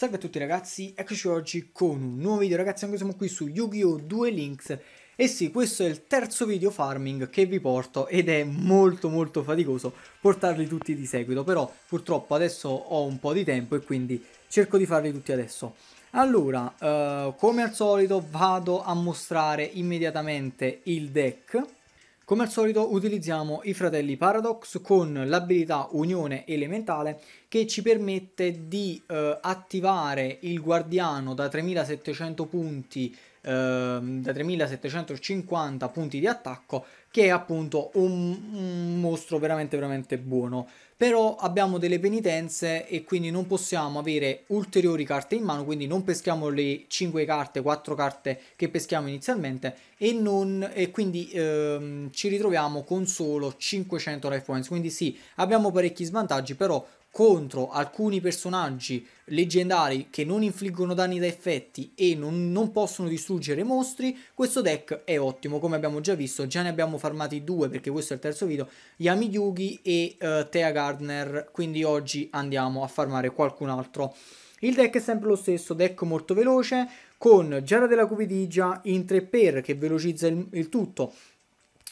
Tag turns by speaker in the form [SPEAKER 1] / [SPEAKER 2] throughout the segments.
[SPEAKER 1] Salve a tutti ragazzi, eccoci oggi con un nuovo video ragazzi, anche siamo qui su Yu-Gi-Oh! 2 Links e sì, questo è il terzo video farming che vi porto ed è molto molto faticoso portarli tutti di seguito però purtroppo adesso ho un po' di tempo e quindi cerco di farli tutti adesso Allora, eh, come al solito vado a mostrare immediatamente il deck come al solito utilizziamo i fratelli Paradox con l'abilità Unione Elementale che ci permette di eh, attivare il guardiano da 3700 punti ehm, da 3750 punti di attacco che è appunto un, un mostro veramente veramente buono però abbiamo delle penitenze e quindi non possiamo avere ulteriori carte in mano, quindi non peschiamo le 5 carte, 4 carte che peschiamo inizialmente e, non, e quindi ehm, ci ritroviamo con solo 500 life points, quindi sì, abbiamo parecchi svantaggi, però contro alcuni personaggi leggendari che non infliggono danni da effetti e non, non, possono distruggere mostri, questo deck è ottimo, come abbiamo già visto, già ne abbiamo farmati due perché questo è il terzo video, Yami Yugi e uh, Thea Gardner, quindi oggi andiamo a farmare qualcun altro. Il deck è sempre lo stesso, deck molto veloce, con Giara della Cupidigia in 3x che velocizza il, il tutto,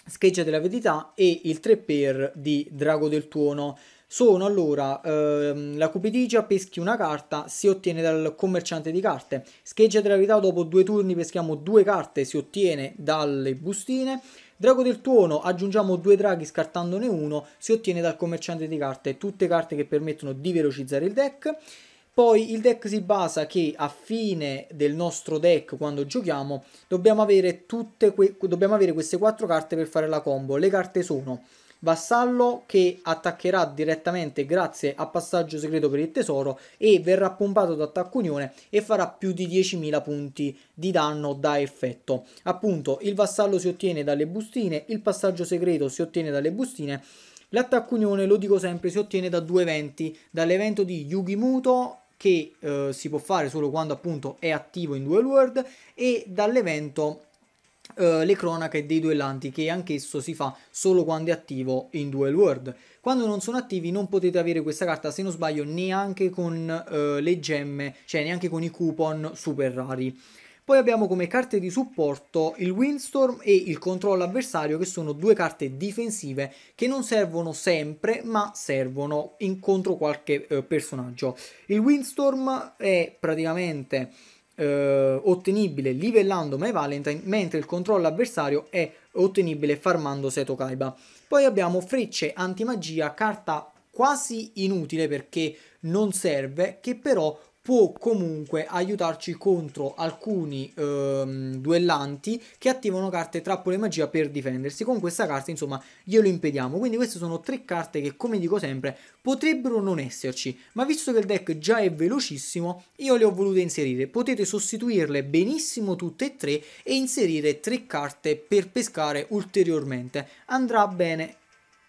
[SPEAKER 1] Scheggia della Verità e il 3x di Drago del Tuono. Sono allora ehm, la cupidigia, peschi una carta, si ottiene dal commerciante di carte. Scheggia gravità, dopo due turni peschiamo due carte, si ottiene dalle bustine. Drago del tuono, aggiungiamo due draghi scartandone uno, si ottiene dal commerciante di carte, tutte carte che permettono di velocizzare il deck. Poi il deck si basa che a fine del nostro deck, quando giochiamo, dobbiamo avere, dobbiamo avere queste quattro carte per fare la combo. Le carte sono vassallo che attaccherà direttamente grazie a passaggio segreto per il tesoro e verrà pompato da attacco unione e farà più di 10.000 punti di danno da effetto. Appunto, il vassallo si ottiene dalle bustine, il passaggio segreto si ottiene dalle bustine L'attacco unione, lo dico sempre, si ottiene da due eventi, dall'evento di Yugimuto che eh, si può fare solo quando appunto è attivo in Duel World e dall'evento eh, le cronache dei duellanti che anch'esso si fa solo quando è attivo in Duel World. Quando non sono attivi non potete avere questa carta se non sbaglio neanche con uh, le gemme, cioè neanche con i coupon super rari. Poi abbiamo come carte di supporto il Windstorm e il controllo avversario che sono due carte difensive che non servono sempre ma servono contro qualche eh, personaggio. Il Windstorm è praticamente eh, ottenibile livellando My Valentine, mentre il controllo avversario è ottenibile farmando Seto Kaiba. Poi abbiamo Frecce Antimagia, carta quasi inutile perché non serve, che però può comunque aiutarci contro alcuni ehm, duellanti che attivano carte trappole magia per difendersi. Con questa carta, insomma, glielo impediamo. Quindi queste sono tre carte che, come dico sempre, potrebbero non esserci, ma visto che il deck già è velocissimo, io le ho volute inserire. Potete sostituirle benissimo tutte e tre e inserire tre carte per pescare ulteriormente. Andrà bene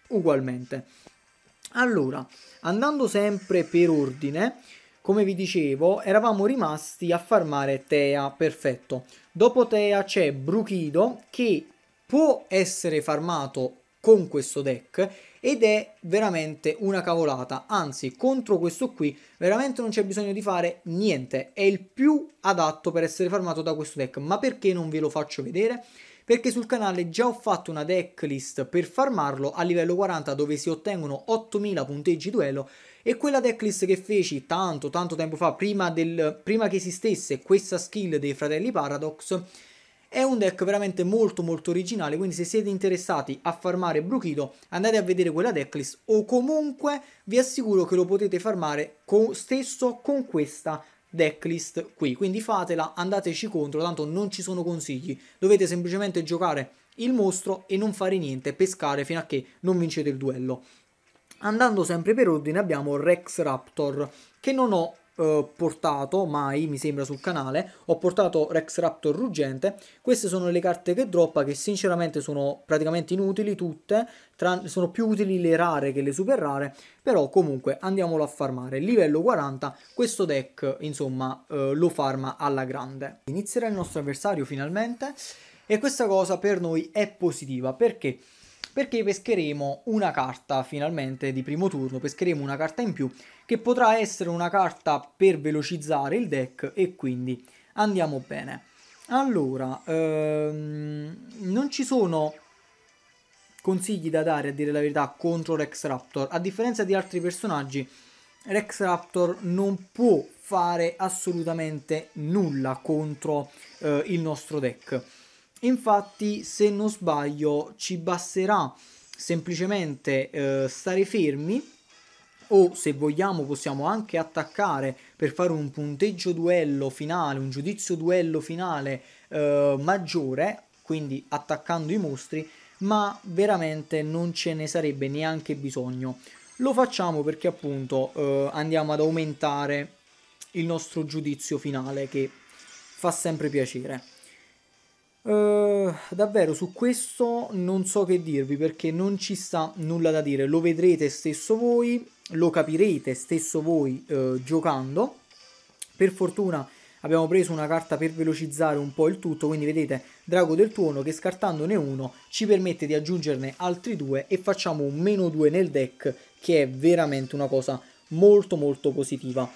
[SPEAKER 1] ugualmente. Allora, andando sempre per ordine, come vi dicevo, eravamo rimasti a farmare Tea, perfetto. Dopo Tea c'è Brukido che può essere farmato con questo deck ed è veramente una cavolata, anzi contro questo qui veramente non c'è bisogno di fare niente, è il più adatto per essere farmato da questo deck, ma perché non ve lo faccio vedere? Perché sul canale già ho fatto una decklist per farmarlo a livello 40 dove si ottengono 8000 punteggi duello e quella decklist che feci tanto tanto tempo fa, prima, del, prima che esistesse questa skill dei fratelli Paradox, è un deck veramente molto molto originale, quindi se siete interessati a farmare Bruchito andate a vedere quella decklist o comunque vi assicuro che lo potete farmare con, stesso con questa decklist qui. Quindi fatela, andateci contro, tanto non ci sono consigli, dovete semplicemente giocare il mostro e non fare niente, pescare fino a che non vincete il duello. Andando sempre per ordine abbiamo Rex Raptor, che non ho eh, portato mai, mi sembra, sul canale. Ho portato Rex Raptor Ruggente. Queste sono le carte che droppa, che sinceramente sono praticamente inutili tutte. sono più utili le rare che le super rare, però comunque andiamolo a farmare. Livello 40, questo deck, insomma, eh, lo farma alla grande. Inizierà il nostro avversario finalmente, e questa cosa per noi è positiva, perché perché pescheremo una carta finalmente di primo turno, pescheremo una carta in più che potrà essere una carta per velocizzare il deck e quindi andiamo bene. Allora, ehm, non ci sono consigli da dare a dire la verità contro Rex Raptor, a differenza di altri personaggi Rex Raptor non può fare assolutamente nulla contro eh, il nostro deck Infatti, se non sbaglio, ci basterà semplicemente eh, stare fermi o se vogliamo possiamo anche attaccare per fare un punteggio duello finale, un giudizio duello finale eh, maggiore, quindi attaccando i mostri, ma veramente non ce ne sarebbe neanche bisogno. Lo facciamo perché appunto eh, andiamo ad aumentare il nostro giudizio finale che fa sempre piacere. Eh, davvero su questo non so che dirvi perché non ci sta nulla da dire, lo vedrete stesso voi, lo capirete stesso voi uh, giocando. Per fortuna abbiamo preso una carta per velocizzare un po' il tutto, quindi vedete Drago del Tuono che scartandone uno ci permette di aggiungerne altri due e facciamo un meno due nel deck che è veramente una cosa molto molto positiva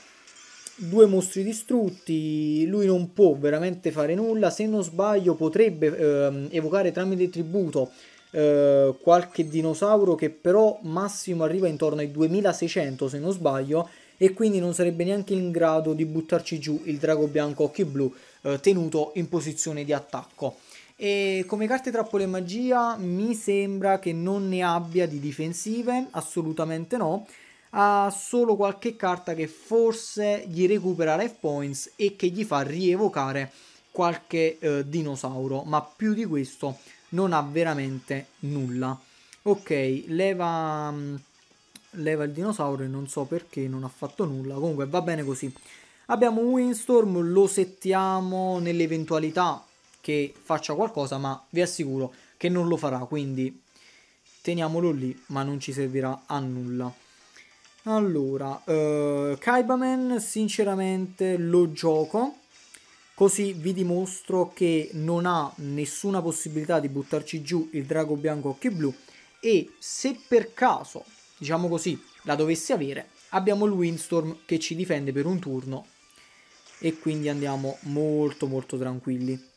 [SPEAKER 1] due mostri distrutti, lui non può veramente fare nulla, se non sbaglio potrebbe ehm, evocare tramite tributo eh, qualche dinosauro che però massimo arriva intorno ai 2600 se non sbaglio e quindi non sarebbe neanche in grado di buttarci giù il drago bianco occhi blu eh, tenuto in posizione di attacco. E come carte trappole e magia mi sembra che non ne abbia di difensive, assolutamente no ha solo qualche carta che forse gli recupera life points e che gli fa rievocare qualche eh, dinosauro, ma più di questo non ha veramente nulla. Ok, leva, mm, leva il dinosauro e non so perché non ha fatto nulla, comunque va bene così. Abbiamo Windstorm, lo settiamo nell'eventualità che faccia qualcosa, ma vi assicuro che non lo farà, quindi teniamolo lì, ma non ci servirà a nulla. Allora, eh, Kaibaman sinceramente lo gioco, così vi dimostro che non ha nessuna possibilità di buttarci giù il drago bianco occhi blu e se per caso, diciamo così, la dovesse avere, abbiamo il Windstorm che ci difende per un turno e quindi andiamo molto molto tranquilli.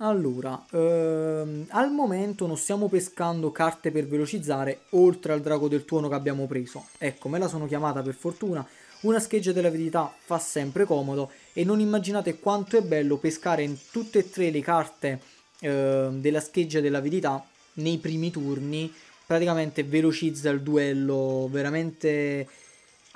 [SPEAKER 1] Allora, ehm, al momento non stiamo pescando carte per velocizzare oltre al drago del tuono che abbiamo preso. Ecco, me la sono chiamata per fortuna. Una scheggia dell'avidità fa sempre comodo e non immaginate quanto è bello pescare in tutte e tre le carte eh, della scheggia dell'avidità nei primi turni. Praticamente velocizza il duello veramente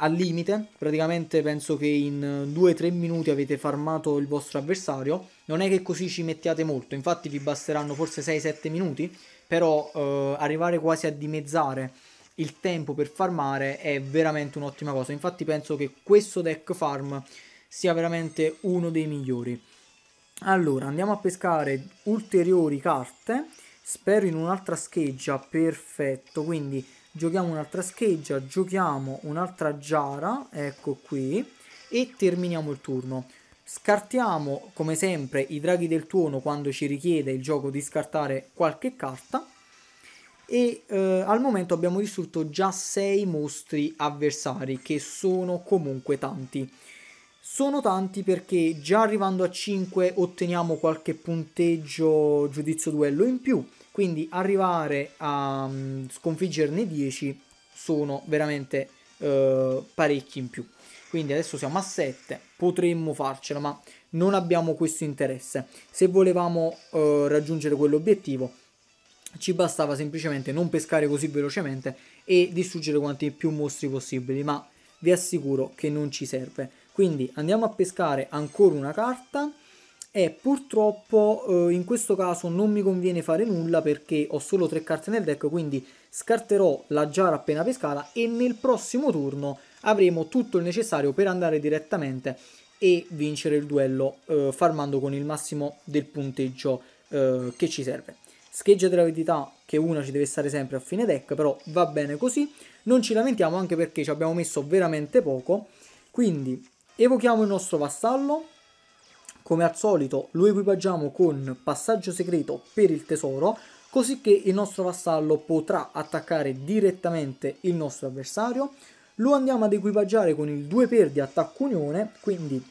[SPEAKER 1] al limite, praticamente penso che in 2-3 minuti avete farmato il vostro avversario, non è che così ci mettiate molto, infatti vi basteranno forse 6-7 minuti, però eh, arrivare quasi a dimezzare il tempo per farmare è veramente un'ottima cosa, infatti penso che questo deck farm sia veramente uno dei migliori. Allora, andiamo a pescare ulteriori carte, spero in un'altra scheggia, perfetto, quindi giochiamo un'altra scheggia, giochiamo un'altra giara, ecco qui, e terminiamo il turno. Scartiamo come sempre i draghi del tuono quando ci richiede il gioco di scartare qualche carta e eh, al momento abbiamo distrutto già 6 mostri avversari che sono comunque tanti. Sono tanti perché già arrivando a 5 otteniamo qualche punteggio giudizio duello in più, quindi arrivare a mm, sconfiggerne 10 sono veramente eh, parecchi in più. Quindi adesso siamo a 7, potremmo farcela, ma non abbiamo questo interesse. Se volevamo eh, raggiungere quell'obiettivo, ci bastava semplicemente non pescare così velocemente e distruggere quanti più mostri possibili, ma vi assicuro che non ci serve. Quindi andiamo a pescare ancora una carta e purtroppo eh, in questo caso non mi conviene fare nulla perché ho solo tre carte nel deck, quindi scarterò la giara appena pescata e nel prossimo turno avremo tutto il necessario per andare direttamente e vincere il duello eh, farmando con il massimo del punteggio eh, che ci serve. Scheggia della verità che una ci deve stare sempre a fine deck, però va bene così. Non ci lamentiamo anche perché ci abbiamo messo veramente poco, quindi Evochiamo il nostro vassallo. Come al solito lo equipaggiamo con passaggio segreto per il tesoro, così che il nostro vassallo potrà attaccare direttamente il nostro avversario. Lo andiamo ad equipaggiare con il 2 per di attacco unione, quindi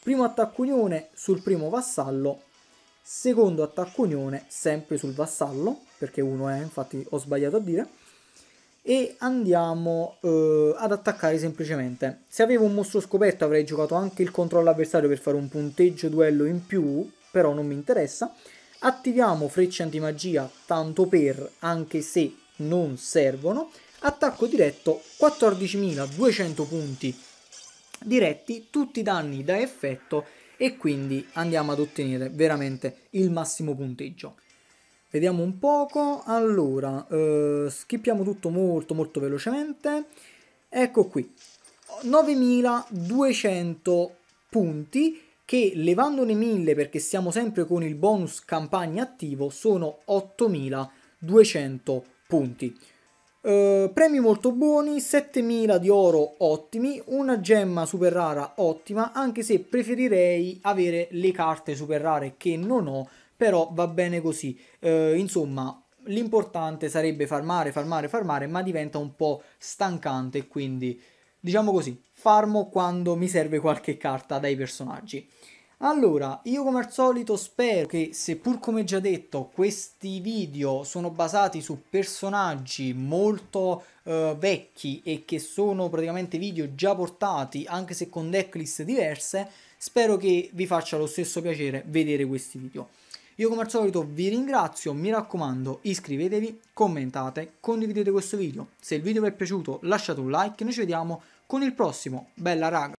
[SPEAKER 1] primo attacco unione sul primo vassallo, secondo attacco unione sempre sul vassallo, perché uno è, infatti ho sbagliato a dire, e andiamo eh, ad attaccare semplicemente. Se avevo un mostro scoperto avrei giocato anche il controllo avversario per fare un punteggio duello in più, però non mi interessa. Attiviamo frecce antimagia tanto per, anche se non servono. Attacco diretto 14.200 punti diretti, tutti i danni da effetto e quindi andiamo ad ottenere veramente il massimo punteggio. Vediamo un poco. Allora, eh, skippiamo tutto molto molto velocemente. Ecco qui. 9200 punti che levandone 1000 perché siamo sempre con il bonus campagna attivo sono 8200 punti. Eh, premi molto buoni, 7000 di oro ottimi, una gemma super rara ottima, anche se preferirei avere le carte super rare che non ho però va bene così. Eh, insomma, l'importante sarebbe farmare, farmare, farmare, ma diventa un po' stancante, quindi diciamo così, farmo quando mi serve qualche carta dai personaggi. Allora, io come al solito spero che, seppur come già detto, questi video sono basati su personaggi molto eh, vecchi e che sono praticamente video già portati, anche se con decklist diverse, spero che vi faccia lo stesso piacere vedere questi video. Io come al solito vi ringrazio, mi raccomando iscrivetevi, commentate, condividete questo video. Se il video vi è piaciuto lasciate un like e noi ci vediamo con il prossimo. Bella raga!